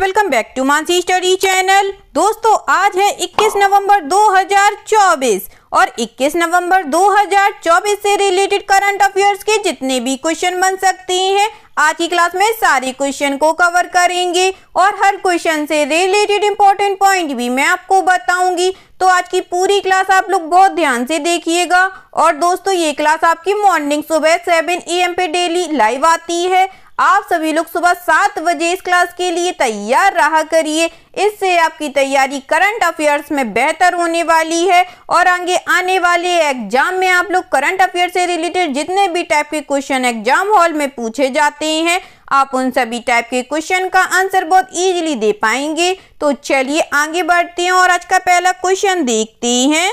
Welcome back to Mansi study channel दोस्तों आज है 21 नवंबर 2024 और 21 नवंबर 2024 से रिलेटेड करंट अफेयर्स के जितने भी क्वेश्चन बन सकते हैं आज की क्लास में सारे क्वेश्चन को कवर करेंगे और हर क्वेश्चन से रिलेटेड इंपॉर्टेंट पॉइंट भी मैं आपको बताऊंगी तो आज की पूरी क्लास आप लोग बहुत ध्यान से देखिएगा और दोस्तों ये क्लास आपकी मॉर्निंग सुबह सेवन ए एम पे डेली लाइव आती है आप सभी लोग सुबह सात बजे इस क्लास के लिए तैयार रहा करिए इससे आपकी तैयारी करंट अफेयर्स में बेहतर होने वाली है और आगे आने वाले एग्जाम में आप लोग करंट अफेयर से रिलेटेड जितने भी टाइप के क्वेश्चन एग्जाम हॉल में पूछे जाते हैं आप उन सभी टाइप के क्वेश्चन का आंसर बहुत इजीली दे पाएंगे तो चलिए आगे बढ़ते हैं और आज का पहला क्वेश्चन देखते हैं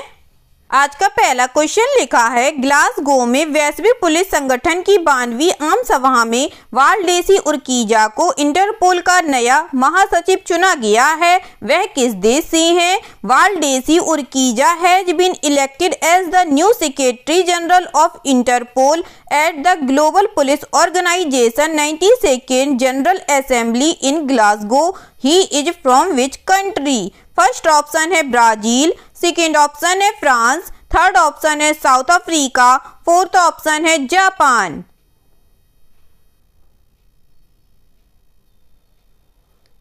आज का पहला क्वेश्चन लिखा है ग्लासगो में वैश्विक पुलिस संगठन की बानवी आम सभा में वारलेसी उर्कीजा को इंटरपोल का नया महासचिव चुना गया है वह किस देश से है Valdecy Urquiza has been elected as the new secretary general of Interpol at the global police organisation ninety second general assembly in Glasgow he is from which country first option है ब्राजील सेकेंड ऑप्शन है France third option है South Africa fourth option है Japan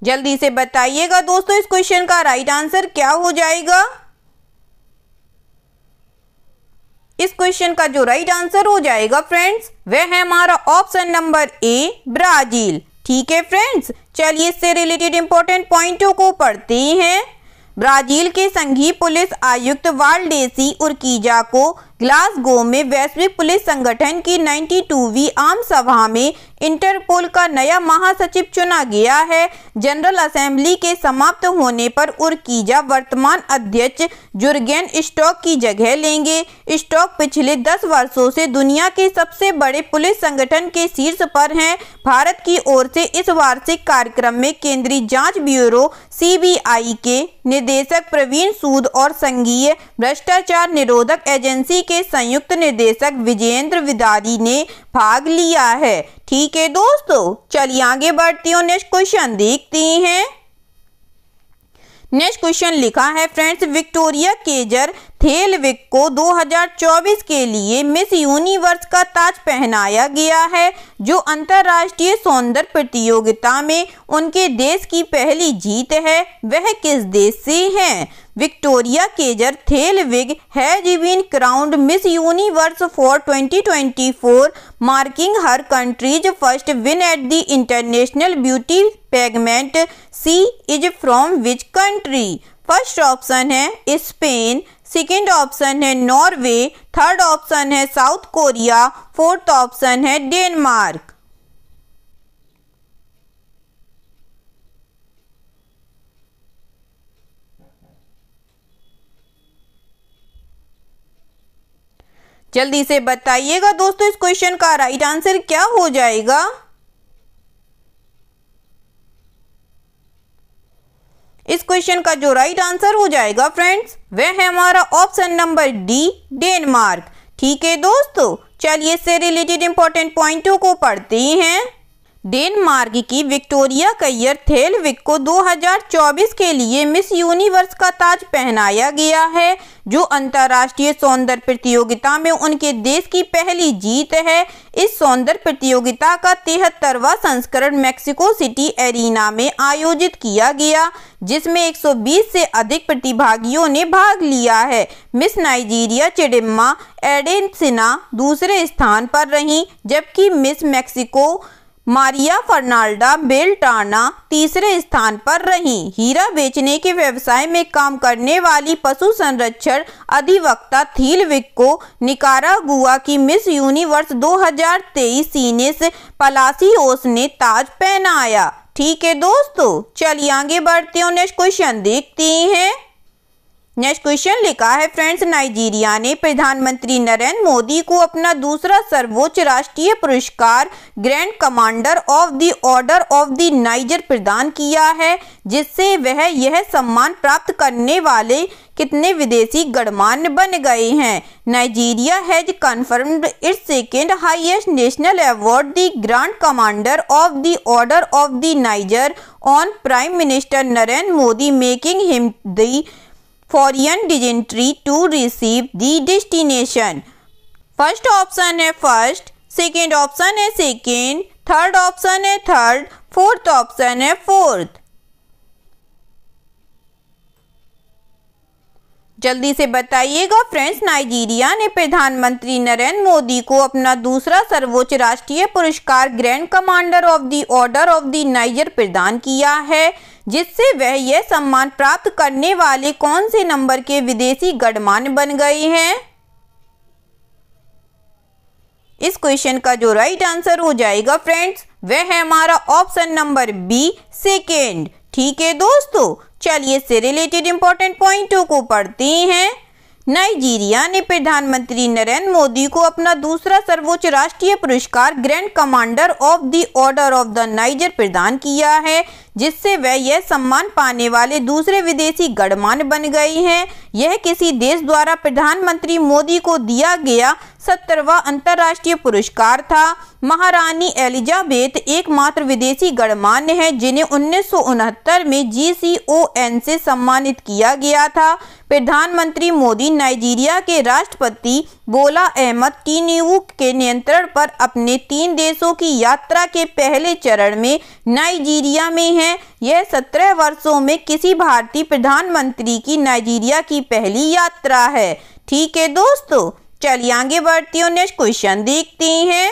जल्दी से बताइएगा दोस्तों इस question का राइट आंसर क्या हो जाएगा इस क्वेश्चन का जो राइट आंसर हो जाएगा फ्रेंड्स वह है हमारा ऑप्शन नंबर ए ब्राजील ठीक है फ्रेंड्स चलिए इससे रिलेटेड इंपॉर्टेंट पॉइंटों को पढ़ते हैं ब्राजील के संघीय पुलिस आयुक्त वाल्डेसी उर्कीजा को ग्लासगो में वैश्विक पुलिस संगठन की 92वीं आम सभा में इंटरपोल का नया महासचिव चुना गया है जनरल असेंबली के समाप्त होने पर उर्कीजा वर्तमान अध्यक्ष जुर्गेन स्टॉक की जगह लेंगे स्टॉक पिछले 10 वर्षों से दुनिया के सबसे बड़े पुलिस संगठन के शीर्ष पर हैं भारत की ओर से इस वार्षिक कार्यक्रम में केंद्रीय जांच ब्यूरो सी के निदेशक प्रवीण सूद और संघीय भ्रष्टाचार निरोधक एजेंसी के संयुक्त निर्देशक विजेंद्र विदारी ने भाग लिया है ठीक है दोस्तों चलिए आगे बढ़ती हूँ नेक्स्ट क्वेश्चन देखती हैं नेक्स्ट क्वेश्चन लिखा है फ्रेंड्स विक्टोरिया केजर थेलविक को 2024 के लिए मिस यूनिवर्स का ताज पहनाया गया है जो अंतर्राष्ट्रीय सौंदर्य प्रतियोगिता में उनके देश की पहली जीत है वह किस देश से हैं Victoria Kjaer Theilvig has been crowned Miss Universe for 2024 marking her country's first win at the international beauty pageant she is from which country first option है स्पेन सेकेंड ऑप्शन है नॉर्वे थर्ड ऑप्शन है South Korea fourth option है Denmark जल्दी से बताइएगा दोस्तों इस question का राइट आंसर क्या हो जाएगा इस क्वेश्चन का जो राइट आंसर हो जाएगा फ्रेंड्स वह है हमारा ऑप्शन नंबर डी डेनमार्क ठीक है दोस्तों चलिए इससे रिलेटेड इंपॉर्टेंट पॉइंटों को पढ़ते हैं डेनमार्क की विक्टोरिया कैयर थेलविक को 2024 के लिए मिस यूनिवर्स का ताज पहनाया गया है जो अंतर्राष्ट्रीय सौंदर्य प्रतियोगिता में उनके देश की पहली जीत है इस सौंदर्य प्रतियोगिता का तिहत्तरवा संस्करण मेक्सिको सिटी एरिना में आयोजित किया गया जिसमें 120 से अधिक प्रतिभागियों ने भाग लिया है मिस नाइजीरिया चिडिम्मा एडेंसिना दूसरे स्थान पर रहीं जबकि Miss Mexico Maria Fernanda Beltran तीसरे स्थान पर रहीं हीरा बेचने के व्यवसाय में काम करने वाली पशु संरक्षण अधिवक्ता थीलविक को गुआ की मिस यूनिवर्स 2023 सीनेस पलासीओस ने ताज पहनाया ठीक है दोस्तों चलिए आगे बढ़ते हैं नेक्स्ट क्वेश्चन देखते हैं नेक्स्ट क्वेश्चन लिखा है फ्रेंड्स नाइजीरिया ने प्रधानमंत्री नरेंद्र मोदी को अपना दूसरा सर्वोच्च राष्ट्रीय पुरस्कार Grand Commander of the Order of the Niger प्रदान किया है जिससे वह यह सम्मान प्राप्त करने वाले कितने विदेशी गणमान्य बन गए हैं Nigeria has confirm its second highest national award the Grand Commander of the Order of the Niger on prime minister Narendra Modi making him the foreign dignitary to receive the distinction first option है first second option है second third option है third fourth option है fourth जल्दी से बताइएगा friends Nigeria ने प्रधानमंत्री नरेंद्र मोदी को अपना दूसरा सर्वोच्च राष्ट्रीय पुरस्कार Grand Commander of the Order of the Niger प्रदान किया है जिससे वह यह सम्मान प्राप्त करने वाले कौन से नंबर के विदेशी गणमान्य बन गए हैं इस क्वेश्चन का जो राइट आंसर हो जाएगा फ्रेंड्स वह है हमारा ऑप्शन नंबर बी सेकेंड ठीक है दोस्तों चलिए इससे रिलेटेड इम्पोर्टेंट पॉइंटों को पढ़ते हैं नाइजीरिया ने प्रधानमंत्री नरेंद्र मोदी को अपना दूसरा सर्वोच्च राष्ट्रीय पुरस्कार Grand Commander of the Order of the Niger प्रदान किया है जिससे वह यह सम्मान पाने वाले दूसरे विदेशी गणमान्य बन गए हैं यह किसी देश द्वारा प्रधानमंत्री मोदी को दिया गया सत्तरवा अंतर्राष्ट्रीय पुरस्कार था महारानी एलिजाबेथ एकमात्र विदेशी गणमान्य है जिन्हें उन्नीस में जीसीओएन से सम्मानित किया गया था प्रधानमंत्री मोदी नाइजीरिया के राष्ट्रपति बोला अहमद टीन्यू के नियंत्रण पर अपने तीन देशों की यात्रा के पहले चरण में नाइजीरिया में हैं यह सत्रह वर्षों में किसी भारतीय प्रधानमंत्री की नाइजीरिया की पहली यात्रा है ठीक है दोस्तों चलिए आगे बढ़ती हूँ नेक्स्ट क्वेश्चन देखती हैं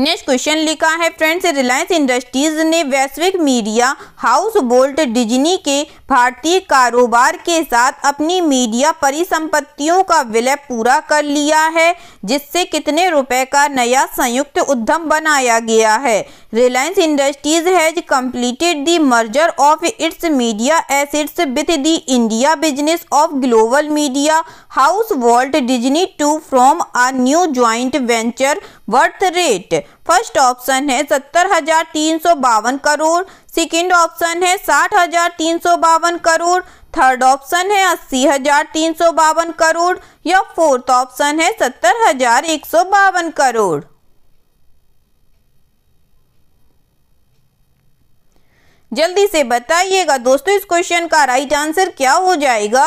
नेक्स्ट क्वेश्चन लिखा है फ्रेंड्स रिलायंस इंडस्ट्रीज ने वैश्विक मीडिया हाउस बोल्ट डिजनी के भारतीय कारोबार के साथ अपनी मीडिया परिसंपत्तियों का विलय पूरा कर लिया है जिससे कितने रुपए का नया संयुक्त उद्यम बनाया गया है Reliance Industries has completed the merger of its media assets with the India business of global media house Walt Disney to form a new joint venture worth rate first option है सत्तर हजार तीन सौ बावन करोड़ सेकेंड ऑप्शन है साठ हजार तीन सौ बावन करोड़ थर्ड ऑप्शन है अस्सी हजार तीन सौ बावन करोड़ या फोर्थ ऑप्शन है सत्तर हजार एक सौ बावन करोड़ जल्दी से बताइएगा दोस्तों इस क्वेश्चन का राइट आंसर क्या हो जाएगा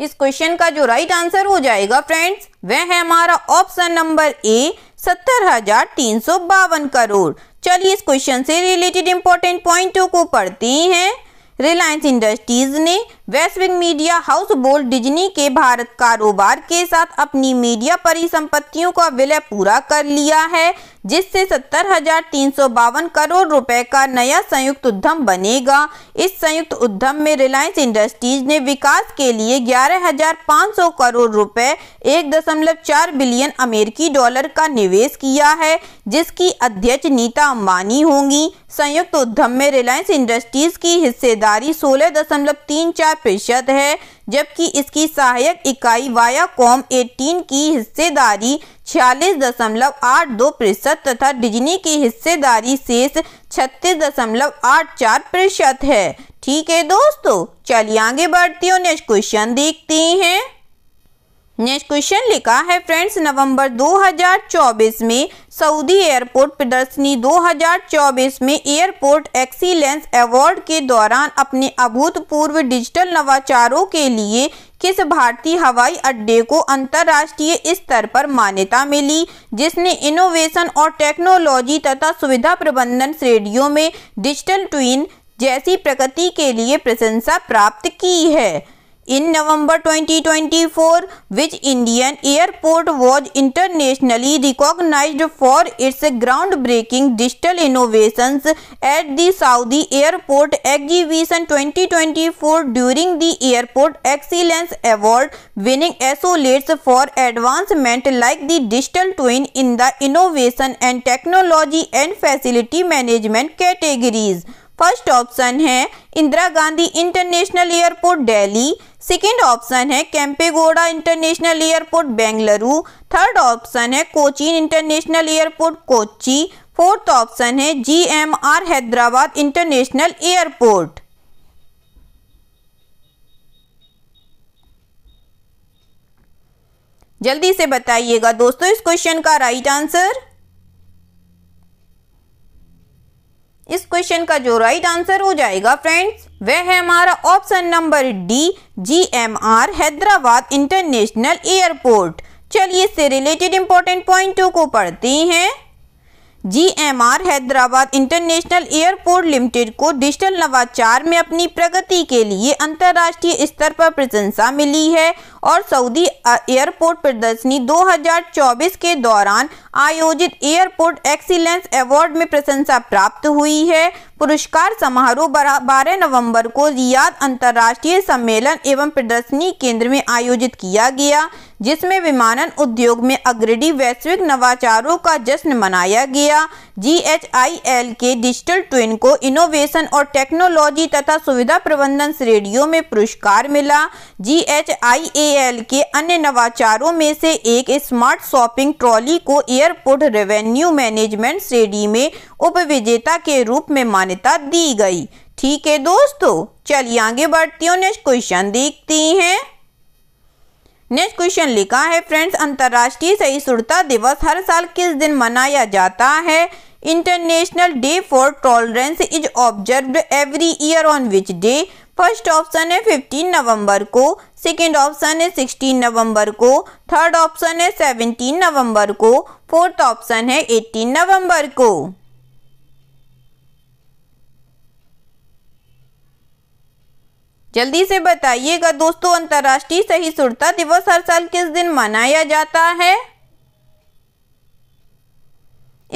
इस क्वेश्चन का जो राइट आंसर हो जाएगा फ्रेंड्स वह है हमारा ऑप्शन नंबर ए सत्तर हजार तीन सौ बावन करोड़ चलिए इस क्वेश्चन से रिलेटेड इंपॉर्टेंट पॉइंटों को पढ़ते हैं रिलायंस इंडस्ट्रीज ने वेस्ट विंग मीडिया हाउस बोल डिजनी के भारत कारोबार के साथ अपनी मीडिया परिसंपत्तियों का विलय पूरा कर लिया है जिससे सत्तर हजार तीन सौ बावन करोड़ रुपए का नया संयुक्त उद्यम बनेगा इस संयुक्त उद्यम में रिलायंस इंडस्ट्रीज ने विकास के लिए ग्यारह हजार पाँच सौ करोड़ रुपए एक दशमलव चार बिलियन अमेरिकी डॉलर का निवेश किया है जिसकी अध्यक्ष नीता अम्बानी होंगी संयुक्त उद्यम में रिलायंस इंडस्ट्रीज की हिस्सेदारी सोलह दशमलव तीन चार प्रतिशत है जबकि इसकी सहायक इकाई वायाकॉम 18 की हिस्सेदारी छियालीस दशमलव आठ दो प्रतिशत तथा डिजनी की हिस्सेदारी शेष छत्तीस दशमलव आठ चार प्रतिशत है ठीक है दोस्तों चलिए आगे बढ़ती हूँ नेक्स्ट क्वेश्चन देखते हैं नेक्स्ट क्वेश्चन लिखा है फ्रेंड्स नवंबर 2024 में सऊदी एयरपोर्ट प्रदर्शनी 2024 में एयरपोर्ट एक्सीलेंस अवार्ड के दौरान अपने अभूतपूर्व डिजिटल नवाचारों के लिए किस भारतीय हवाई अड्डे को अंतर्राष्ट्रीय स्तर पर मान्यता मिली जिसने इनोवेशन और टेक्नोलॉजी तथा सुविधा प्रबंधन श्रेणियों में डिजिटल ट्विन जैसी प्रगति के लिए प्रशंसा प्राप्त की है In November 2024, which Indian airport was internationally recognized for its groundbreaking digital innovations at the Saudi Airport Exhibition 2024 during the Airport Excellence Award, winning accolades for advancement like the digital twin in the innovation and technology and facility management categories. First option है Indira Gandhi international airport Delhi second option है Kempegowda international airport Bengaluru third option है Cochin international airport Kochi fourth option है G M R Hyderabad international airport जल्दी से बताइएगा दोस्तों इस question का राइट आंसर इस क्वेश्चन का जो राइट आंसर हो जाएगा फ्रेंड्स वह है हमारा option number D G M R Hyderabad international airport चलिए इससे रिलेटेड इंपॉर्टेंट पॉइंटों को पढ़ते हैं G M R Hyderabad international airport limited को डिजिटल नवाचार में अपनी प्रगति के लिए अंतर्राष्ट्रीय स्तर पर प्रशंसा मिली है और सऊदी एयरपोर्ट प्रदर्शनी 2024 के दौरान आयोजित एयरपोर्ट एक्सीलेंस अवार्ड में प्रशंसा प्राप्त हुई है पुरस्कार समारोह बारह नवंबर को रियाद अंतर्राष्ट्रीय सम्मेलन एवं प्रदर्शनी केंद्र में आयोजित किया गया जिसमें विमानन उद्योग में अग्रणी वैश्विक नवाचारों का जश्न मनाया गया जी एच आई एल के डिजिटल ट्विन को इनोवेशन और टेक्नोलॉजी तथा सुविधा प्रबंधन श्रेणियों में पुरस्कार मिला जी एच आई ए एल के अन्य नवाचारों में से एक स्मार्ट शॉपिंग ट्रॉली को एयरपोर्ट रेवेन्यू मैनेजमेंट श्रेणी में उपविजेता के रूप में मान्यता दी गई ठीक है दोस्तों चलिए आगे बढ़ती हूँ नेक्स्ट क्वेश्चन देखती हैं नेक्स्ट क्वेश्चन लिखा है फ्रेंड्स अंतर्राष्ट्रीय सहिष्णुता दिवस हर साल किस दिन मनाया जाता है international day for tolerance is observe every year on which day first option है 15 नवंबर को सेकेंड ऑप्शन है सिक्सटीन नवंबर को थर्ड ऑप्शन है सेवनटीन नवंबर को फोर्थ ऑप्शन है एटीन नवंबर को जल्दी से बताइएगा दोस्तों अंतर्राष्ट्रीय सुरता दिवस हर साल किस दिन मनाया जाता है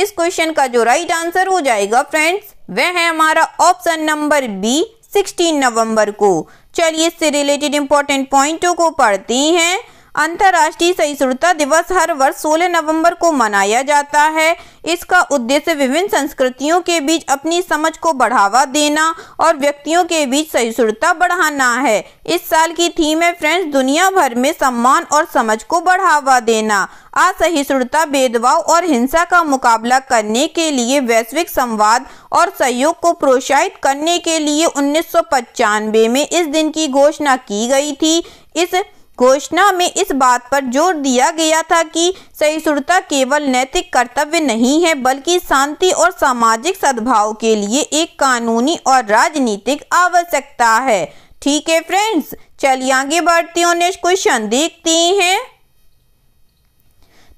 इस क्वेश्चन का जो राइट आंसर हो जाएगा फ्रेंड्स वह है हमारा ऑप्शन नंबर बी 16 नवंबर को चलिए इससे रिलेटेड इंपॉर्टेंट पॉइंटों को पढ़ते हैं अंतर्राष्ट्रीय सहिष्णुता दिवस हर वर्ष 16 नवंबर को मनाया जाता है इसका उद्देश्य विभिन्न संस्कृतियों के बीच अपनी समझ को बढ़ावा देना और व्यक्तियों के बीच सहिष्णुता बढ़ाना है इस साल की थीम है फ्रेंड्स दुनिया भर में सम्मान और समझ को बढ़ावा देना असहिष्णुता भेदभाव और हिंसा का मुकाबला करने के लिए वैश्विक संवाद और सहयोग को प्रोत्साहित करने के लिए उन्नीस में इस दिन की घोषणा की गई थी इस घोषणा में इस बात पर जोर दिया गया था कि सहिष्णुता केवल नैतिक कर्तव्य नहीं है बल्कि शांति और सामाजिक सद्भाव के लिए एक कानूनी और राजनीतिक आवश्यकता है ठीक है फ्रेंड्स चलिए आगे बढ़ते हैं नेक्स्ट क्वेश्चन देखते हैं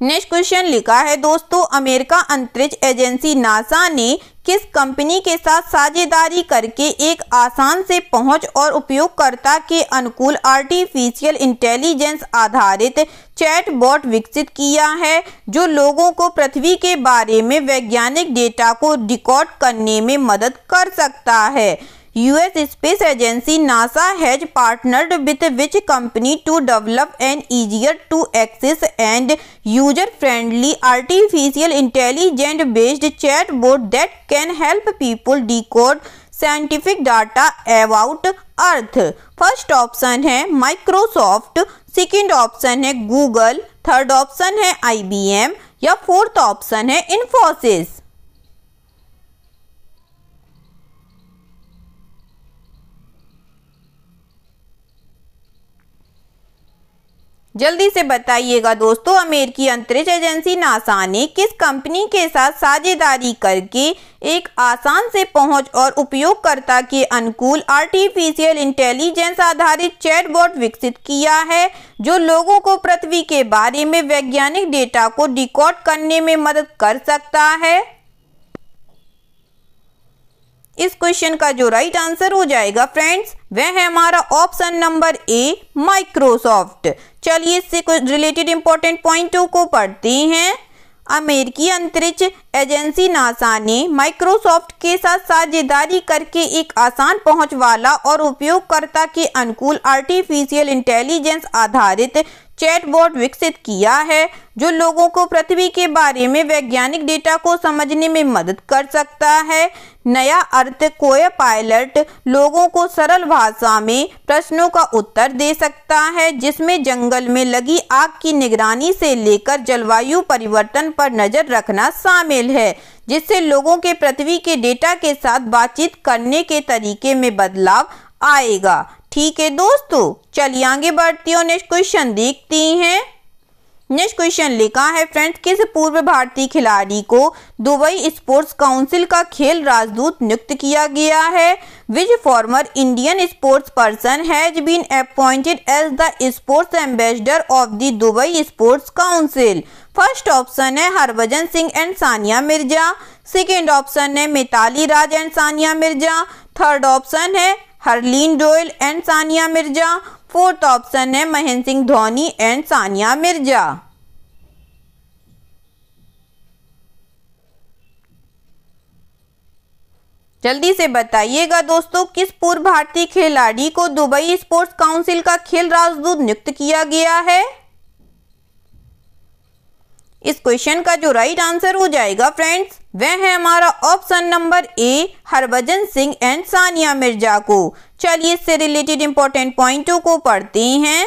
नेक्स्ट क्वेश्चन लिखा है दोस्तों अमेरिका अंतरिक्ष एजेंसी नासा ने किस कंपनी के साथ साझेदारी करके एक आसान से पहुंच और उपयोगकर्ता के अनुकूल आर्टिफिशियल इंटेलिजेंस आधारित चैटबॉट विकसित किया है जो लोगों को पृथ्वी के बारे में वैज्ञानिक डेटा को रिकॉर्ड करने में मदद कर सकता है US space agency NASA has partnered with which company to develop an easier to access and user friendly artificial intelligent based chat board that can help people decode scientific data about earth first option है Microsoft second option है Google third option है I या fourth option है इन्फोसिस जल्दी से बताइएगा दोस्तों अमेरिकी अंतरिक्ष एजेंसी नासा ने किस कंपनी के साथ साझेदारी करके एक आसान से पहुंच और उपयोगकर्ता के अनुकूल आर्टिफिशियल इंटेलिजेंस आधारित चैटबॉट विकसित किया है जो लोगों को पृथ्वी के बारे में वैज्ञानिक डेटा को डिकॉड करने में मदद कर सकता है इस क्वेश्चन का जो राइट आंसर हो जाएगा फ्रेंड्स वह है हमारा ऑप्शन नंबर ए माइक्रोसॉफ्ट चलिए इससे कुछ रिलेटेड इंपॉर्टेंट पॉइंटों को पढ़ते हैं अमेरिकी अंतरिक्ष एजेंसी नासा ने माइक्रोसॉफ्ट के साथ साझेदारी करके एक आसान पहुंच वाला और उपयोगकर्ता के अनुकूल आर्टिफिशियल इंटेलिजेंस आधारित चैटबॉट विकसित किया है जो लोगों को पृथ्वी के बारे में वैज्ञानिक डेटा को समझने में मदद कर सकता है नया अर्थ कोय पायलट लोगों को सरल भाषा में प्रश्नों का उत्तर दे सकता है जिसमें जंगल में लगी आग की निगरानी से लेकर जलवायु परिवर्तन पर नज़र रखना शामिल है जिससे लोगों के पृथ्वी के डेटा के साथ बातचीत करने के तरीके में बदलाव आएगा ठीक है दोस्तों चलिए आगे बढ़ती हूँ नेक्स्ट क्वेश्चन देखती हैं नेक्स्ट क्वेश्चन लिखा है फ्रेंड्स किस पूर्व भारतीय खिलाड़ी को दुबई स्पोर्ट्स काउंसिल का खेल राजदूत नियुक्त किया गया है which former Indian sports person has been appointed as the sports ambassador of the Dubai sports council first option है Harbhajan Singh and Sania Mirza second option है Mithali Raj and Sania Mirza third option है Harleen Deol and Sania Mirza fourth option है महेंद्र सिंह धोनी एंड सानिया मिर्जा जल्दी से बताइएगा दोस्तों किस पूर्व भारतीय खिलाड़ी को दुबई स्पोर्ट्स काउंसिल का खेल राजदूत नियुक्त किया गया है इस क्वेश्चन का जो राइट आंसर हो जाएगा फ्रेंड्स वह है हमारा option number A Harbhajan Singh and Sania Mirza को चलिए इससे रिलेटेड इंपॉर्टेंट पॉइंटों को पढ़ते हैं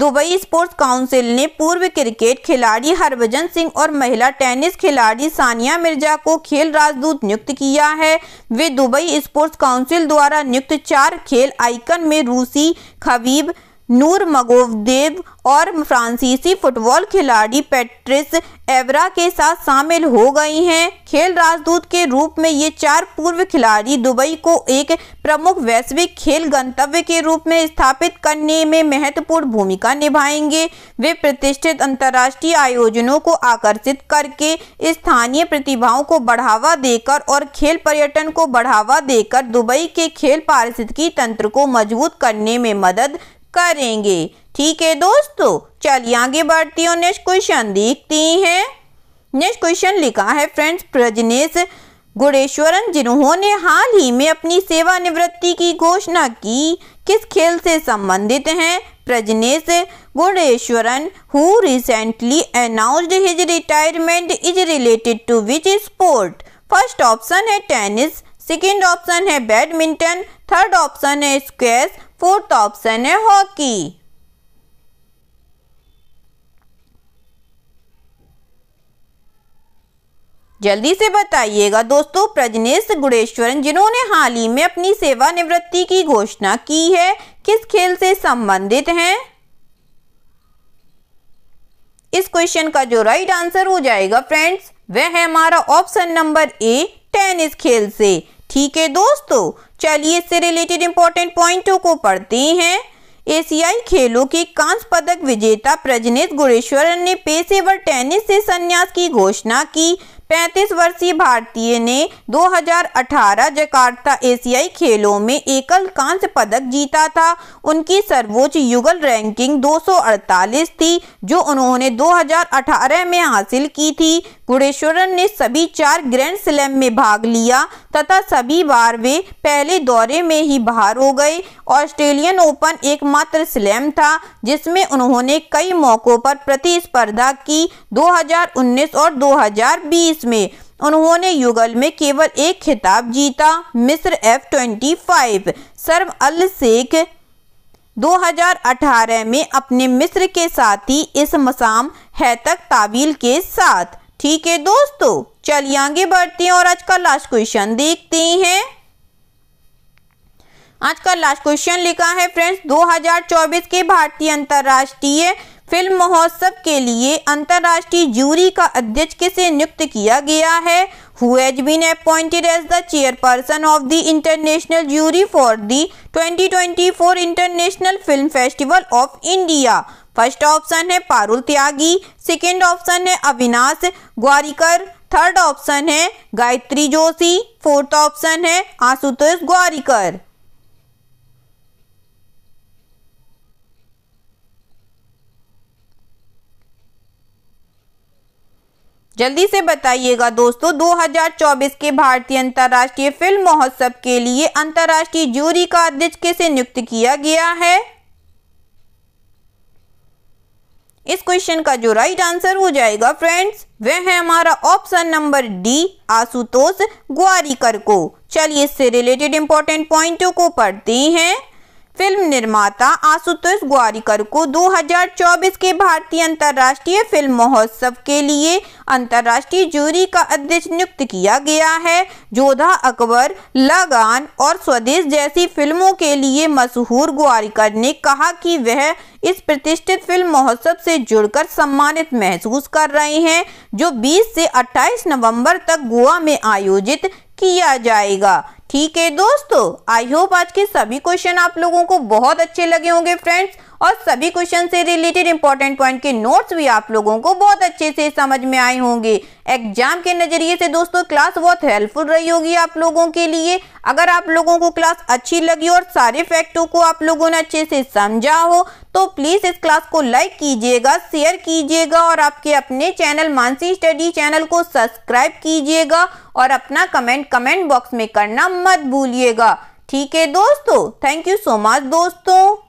दुबई स्पोर्ट्स काउंसिल ने पूर्व क्रिकेट खिलाड़ी हरभजन सिंह और महिला टेनिस खिलाड़ी सानिया मिर्जा को खेल राजदूत नियुक्त किया है वे दुबई स्पोर्ट्स काउंसिल द्वारा नियुक्त चार खेल आइकन में रूसी खबीब नूर मगोवदेव और फ्रांसीसी फुटबॉल खिलाड़ी पेट्रिस एवरा के साथ शामिल हो गई हैं खेल राजदूत के रूप में ये चार पूर्व खिलाड़ी दुबई को एक प्रमुख वैश्विक खेल गंतव्य के रूप में स्थापित करने में महत्वपूर्ण भूमिका निभाएंगे वे प्रतिष्ठित अंतर्राष्ट्रीय आयोजनों को आकर्षित करके स्थानीय प्रतिभाओं को बढ़ावा देकर और खेल पर्यटन को बढ़ावा देकर दुबई के खेल पारिस्थितिकी तंत्र को मजबूत करने में मदद करेंगे ठीक है दोस्तों चलिए आगे बढ़ती हूँ नेक्स्ट क्वेश्चन देखती हैं नेक्स्ट क्वेश्चन लिखा है फ्रेंड्स प्रजनेश गुड़ेश्वरन जिन्होंने हाल ही में अपनी सेवानिवृत्ति की घोषणा की किस खेल से संबंधित हैं Prajnesh Gunneswaran who recently announced his retirement is related to which sport first option है टेनिस सेकेंड ऑप्शन है बैडमिंटन थर्ड ऑप्शन है स्क्वैश फोर्थ ऑप्शन है हॉकी जल्दी से बताइएगा दोस्तों प्रजनेश गुड़ेश्वरन जिन्होंने हाल ही में अपनी सेवानिवृत्ति की घोषणा की है किस खेल से संबंधित हैं इस क्वेश्चन का जो राइट आंसर हो जाएगा फ्रेंड्स वह है हमारा ऑप्शन नंबर ए टेनिस खेल से ठीक है दोस्तों चलिए इससे रिलेटेड इंपॉर्टेंट पॉइंटों को पढ़ते हैं एशियाई खेलों के कांस्य पदक विजेता प्रजनेश गुरेश्वरन ने पेशेवर टेनिस से संन्यास की घोषणा की पैंतीस वर्षीय भारतीय ने 2018 जकार्ता एशियाई खेलों में एकल कांस्य पदक जीता था उनकी सर्वोच्च युगल रैंकिंग 248 थी जो उन्होंने 2018 में हासिल की थी गुड़ेश्वरन ने सभी चार ग्रैंड स्लैम में भाग लिया तथा सभी बार वे पहले दौरे में ही बाहर हो गए ऑस्ट्रेलियन ओपन एकमात्र स्लैम था जिसमें उन्होंने कई मौकों पर प्रतिस्पर्धा की 2019 और 2020 1919 में उन्होंने युगल में केवल एक खिताब जीता मिस्र F twenty five Sharm el Sheikh 2018 में अपने मिस्र के साथ ही इस मसाम है तक तावील के साथ ठीक है दोस्तों चलिए आगे बढ़ते हैं और आज का लास्ट क्वेश्चन देखते हैं आज का लास्ट क्वेश्चन लिखा है फ्रेंड्स 2024 के भारतीय अंतर्राष्ट्रीय फिल्म महोत्सव के लिए अंतर्राष्ट्रीय जूरी का अध्यक्ष किसे नियुक्त किया गया है who has been appointed as the chairperson of the international jury for the 2024 international film festival of India first option है पारुल त्यागी सेकेंड ऑप्शन है अविनाश ग्वारिकर थर्ड ऑप्शन है गायत्री जोशी फोर्थ ऑप्शन है आशुतोष ग्वारिकर जल्दी से बताइएगा दोस्तों 2024 के भारतीय अंतर्राष्ट्रीय फिल्म महोत्सव के लिए अंतर्राष्ट्रीय जूरी का अध्यक्ष किसे नियुक्त किया गया है इस क्वेश्चन का जो राइट आंसर हो जाएगा फ्रेंड्स वह है हमारा option number D Ashutosh Gowariker को चलिए इससे रिलेटेड इंपॉर्टेंट पॉइंटों को पढ़ते हैं फिल्म निर्माता आशुतोष ग्वारिकर को 2024 के भारतीय अंतर्राष्ट्रीय फिल्म महोत्सव के लिए अंतर्राष्ट्रीय जूरी का अध्यक्ष नियुक्त किया गया है जोधा अकबर लगान और स्वदेश जैसी फिल्मों के लिए मशहूर ग्वारिकर ने कहा कि वह इस प्रतिष्ठित फिल्म महोत्सव से जुड़कर सम्मानित महसूस कर रहे हैं जो 20 से 28 नवंबर तक गोवा में आयोजित किया जाएगा ठीक है दोस्तों आई होप आज के सभी क्वेश्चन आप लोगों को बहुत अच्छे लगे होंगे फ्रेंड्स और सभी क्वेश्चन से रिलेटेड इंपॉर्टेंट पॉइंट के नोट्स भी आप लोगों को बहुत अच्छे से समझ में आए होंगे एग्जाम के नज़रिए से दोस्तों क्लास बहुत हेल्पफुल रही होगी आप लोगों के लिए अगर आप लोगों को क्लास अच्छी लगी और सारे फैक्टों को आप लोगों ने अच्छे से समझा हो तो प्लीज़ इस क्लास को लाइक कीजिएगा शेयर कीजिएगा और आपके अपने चैनल मानसी स्टडी चैनल को सब्सक्राइब कीजिएगा और अपना कमेंट कमेंट बॉक्स में करना मत भूलिएगा ठीक है दोस्तों थैंक यू सो मच दोस्तों